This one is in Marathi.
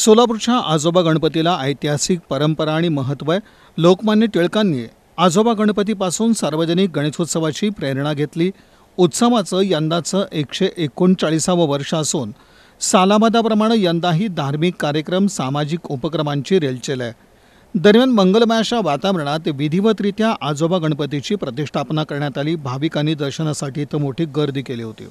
सोलापूरच्या आजोबा गणपतीला ऐतिहासिक परंपरा आणि महत्त्व आहे लोकमान्य टिळकांनी आजोबा गणपतीपासून सार्वजनिक गणेशोत्सवाची प्रेरणा घेतली उत्सवाचं यंदाचं एकशे एकोणचाळीसावं वर्ष असून सालामादाप्रमाणे यंदाही धार्मिक कार्यक्रम सामाजिक उपक्रमांची रेलचेल आहे दरम्यान मंगलमयाच्या वातावरणात विधिवतरित्या आजोबा गणपतीची प्रतिष्ठापना करण्यात आली भाविकांनी दर्शनासाठी इथं मोठी गर्दी केली होती